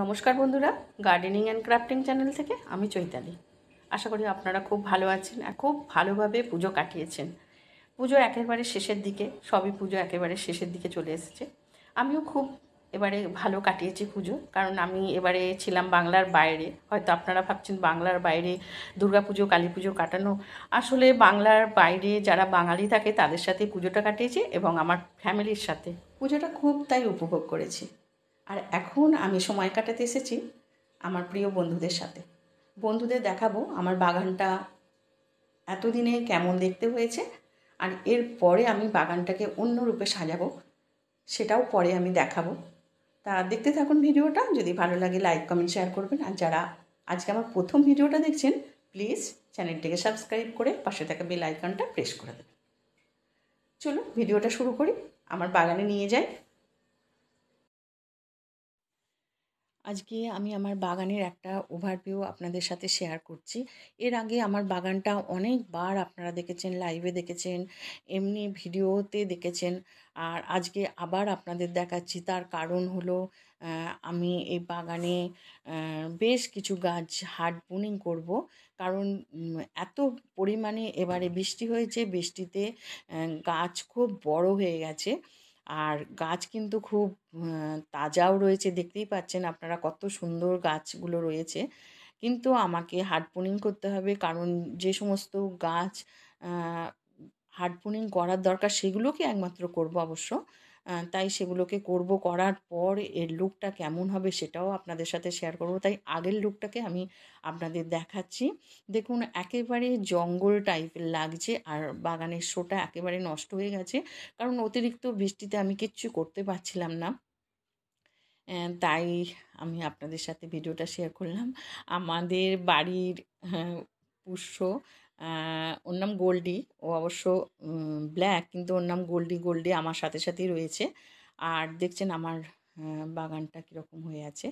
নমস্কার বন্ধুরা gardening and crafting channel থেকে আমি চৈতালি আশা করি আপনারা খুব ভালো আছেন আর খুব ভালোভাবে পুজো কাটিয়েছেন পুজো একেবারে শেষের দিকে সবই পুজো একেবারে শেষের দিকে চলে এসেছে আমিও খুব এবারে ভালো কাটিয়েছি পুজো কারণ আমি এবারে ছিলাম বাংলার বাইরে হয়তো আপনারা ভাবছেন বাংলার বাইরে দুর্গা পুজো কালী পুজো কাটানো আসলে বাংলার বাইরে যারা বাঙালি থাকে তাদের সাথে পুজোটা কাটিয়েছি এবং আমার ফ্যামিলির সাথে পুজোটা খুব তাই উপভোগ করেছি আর এখন আমি সময় কাটাতে এসেছি আমার প্রিয় বন্ধুদের সাথে বন্ধুদের দেখাবো আমার বাগানটা এতদিনে কেমন দেখতে হয়েছে আর এর পরে আমি বাগানটাকে অন্য রূপে সাজাবো সেটাও পরে আমি দেখাবো তা দেখতে থাকুন ভিডিওটা যদি ভালো লাগে লাইক কমেন্ট শেয়ার করবেন আর যারা আজকে আমার প্রথম ভিডিওটা দেখছেন প্লিজ চ্যানেলটিকে সাবস্ক্রাইব করে পাশে থাকা বেল আইকনটা প্রেস করে দেবেন চলো ভিডিওটা শুরু করি আমার বাগানে নিয়ে যাই আজকে আমি আমার বাগানের একটা ওভারভিউ আপনাদের সাথে শেয়ার করছি এর আগে আমার বাগানটা অনেকবার আপনারা দেখেছেন লাইভে দেখেছেন এমনি ভিডিওতে দেখেছেন আর আজকে আবার আপনাদের দেখাচ্ছি তার কারণ হলো আমি এই বাগানে বেশ কিছু গাছ হার্ড বুনিং করব কারণ এত পরিমাণে এবারে বৃষ্টি হয়েছে বৃষ্টিতে গাছ খুব বড় হয়ে গেছে আর গাছ কিন্তু খুব তাজাও রয়েছে দেখতেই পাচ্ছেন আপনারা কত সুন্দর গাছগুলো রয়েছে কিন্তু আমাকে হার্ডপুনিং করতে হবে কারণ যে সমস্ত গাছ হার্ডপুনিং করার দরকার সেগুলোকে একমাত্র করব অবশ্য তাই সেগুলোকে করব করার পর এর লুকটা কেমন হবে সেটাও আপনাদের সাথে শেয়ার করব তাই আগের লুকটাকে আমি আপনাদের দেখাচ্ছি দেখুন একেবারে জঙ্গল টাইপের লাগছে আর বাগানের শোটা একেবারে নষ্ট হয়ে গেছে কারণ অতিরিক্ত বৃষ্টিতে আমি কিচ্ছু করতে পারছিলাম না তাই আমি আপনাদের সাথে ভিডিওটা শেয়ার করলাম আমাদের বাড়ির হ্যাঁ, পুষ্য ওর নাম গোল্ডি ও অবশ্য ব্ল্যাক কিন্তু ওর নাম গোল্ডি গোল্ডি আমার সাথে সাথেই রয়েছে আর দেখছেন আমার বাগানটা কীরকম হয়ে আছে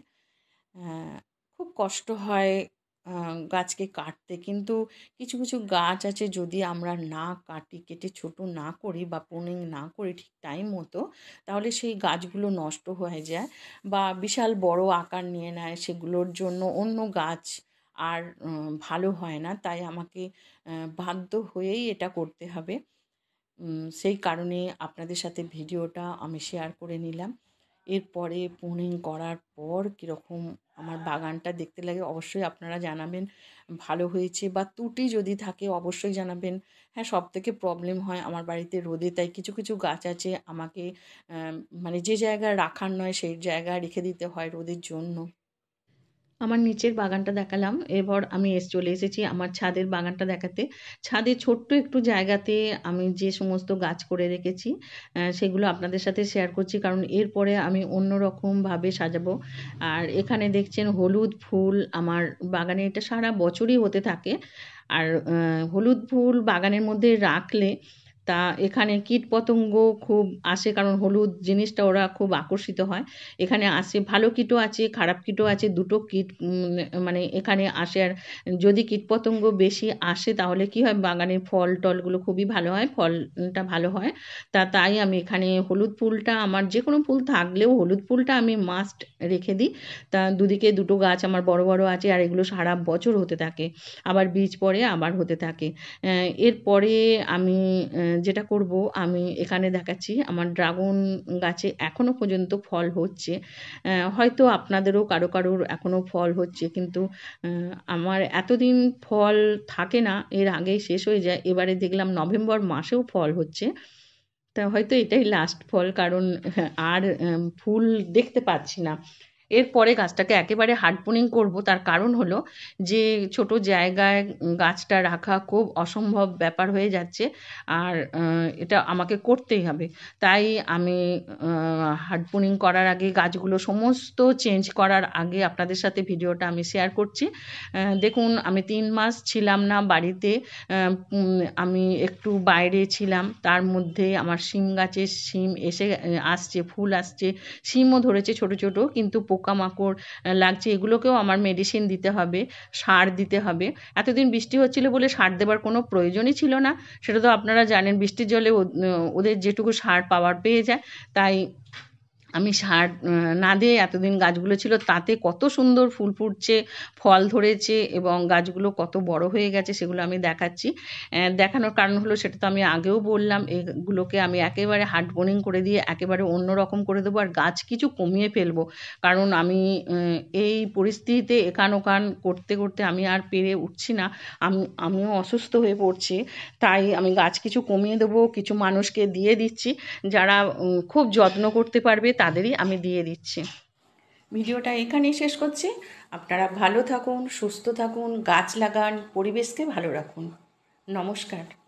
খুব কষ্ট হয় গাছকে কাটতে কিন্তু কিছু কিছু গাছ আছে যদি আমরা না কাটি কেটে ছোট না করি বা পোনিং না করি ঠিক টাইম মতো তাহলে সেই গাছগুলো নষ্ট হয়ে যায় বা বিশাল বড় আকার নিয়ে নেয় সেগুলোর জন্য অন্য গাছ আর ভালো হয় না তাই আমাকে বাধ্য হয়েই এটা করতে হবে সেই কারণে আপনাদের সাথে ভিডিওটা আমি শেয়ার করে নিলাম এরপরে পুনিং করার পর কীরকম আমার বাগানটা দেখতে লাগে অবশ্যই আপনারা জানাবেন ভালো হয়েছে বা ত্রুটি যদি থাকে অবশ্যই জানাবেন হ্যাঁ সব থেকে প্রবলেম হয় আমার বাড়িতে রোদে তাই কিছু কিছু গাছ আছে আমাকে মানে যে জায়গায় রাখার নয় সেই জায়গায় রেখে দিতে হয় রোদের জন্য আমার নিচের বাগানটা দেখালাম এরপর আমি এসে চলে এসেছি আমার ছাদের বাগানটা দেখাতে ছাদে ছোট্ট একটু জায়গাতে আমি যে সমস্ত গাছ করে রেখেছি সেগুলো আপনাদের সাথে শেয়ার করছি কারণ এরপরে আমি অন্য রকমভাবে সাজাবো আর এখানে দেখছেন হলুদ ফুল আমার বাগানে এটা সারা বছরই হতে থাকে আর হলুদ ফুল বাগানের মধ্যে রাখলে তা এখানে কীটপতঙ্গ খুব আসে কারণ হলুদ জিনিসটা ওরা খুব আকর্ষিত হয় এখানে আসে ভালো কীটও আছে খারাপ কীটও আছে দুটো কীট মানে এখানে আসে আর যদি কীটপতঙ্গ বেশি আসে তাহলে কী হয় বাগানের ফল টলগুলো খুবই ভালো হয় ফলটা ভালো হয় তা তাই আমি এখানে হলুদ ফুলটা আমার যে কোনো ফুল থাকলেও হলুদ ফুলটা আমি মাস্ট রেখে দিই তা দুদিকে দুটো গাছ আমার বড় বড় আছে আর এগুলো সারা বছর হতে থাকে আবার বীজ পরে আবার হতে থাকে এরপরে আমি যেটা করব আমি এখানে দেখাচ্ছি আমার ড্রাগন গাছে এখনও পর্যন্ত ফল হচ্ছে হয়তো আপনাদেরও কারো কারোর এখনও ফল হচ্ছে কিন্তু আমার এতদিন ফল থাকে না এর আগেই শেষ হয়ে যায় এবারে দেখলাম নভেম্বর মাসেও ফল হচ্ছে তা হয়তো এটাই লাস্ট ফল কারণ আর ফুল দেখতে পাচ্ছি না এরপরে গাছটাকে একেবারে হার্ডপুনিং করব তার কারণ হলো যে ছোট জায়গায় গাছটা রাখা খুব অসম্ভব ব্যাপার হয়ে যাচ্ছে আর এটা আমাকে করতেই হবে তাই আমি হার্ডপুনিং করার আগে গাছগুলো সমস্ত চেঞ্জ করার আগে আপনাদের সাথে ভিডিওটা আমি শেয়ার করছি দেখুন আমি তিন মাস ছিলাম না বাড়িতে আমি একটু বাইরে ছিলাম তার মধ্যে আমার সিম গাছের সিম এসে আসছে ফুল আসছে সিমও ধরেছে ছোট ছোট কিন্তু পোকা পোকামাকড় লাগছে এগুলোকেও আমার মেডিসিন দিতে হবে সার দিতে হবে এতদিন বৃষ্টি হচ্ছিল বলে সার দেবার কোনো প্রয়োজনই ছিল না সেটা তো আপনারা জানেন বৃষ্টির জলে ওদের যেটুকু সার পাওয়ার পেয়ে যায় তাই আমি সার না দিয়ে এতদিন গাছগুলো ছিল তাতে কত সুন্দর ফুল ফুটছে ফল ধরেছে এবং গাছগুলো কত বড় হয়ে গেছে সেগুলো আমি দেখাচ্ছি দেখানোর কারণ হলো সেটা তো আমি আগেও বললাম এগুলোকে আমি একেবারে হার্ড বোনিং করে দিয়ে একেবারে অন্য রকম করে দেবো আর গাছ কিছু কমিয়ে ফেলবো কারণ আমি এই পরিস্থিতিতে এখান ওখান করতে করতে আমি আর পেরে উঠছি না আমি আমিও অসুস্থ হয়ে পড়ছি তাই আমি গাছ কিছু কমিয়ে দেবো কিছু মানুষকে দিয়ে দিচ্ছি যারা খুব যত্ন করতে পারবে তাদেরই আমি দিয়ে দিচ্ছি ভিডিওটা এখানেই শেষ করছি আপনারা ভালো থাকুন সুস্থ থাকুন গাছ লাগান পরিবেশকে ভালো রাখুন নমস্কার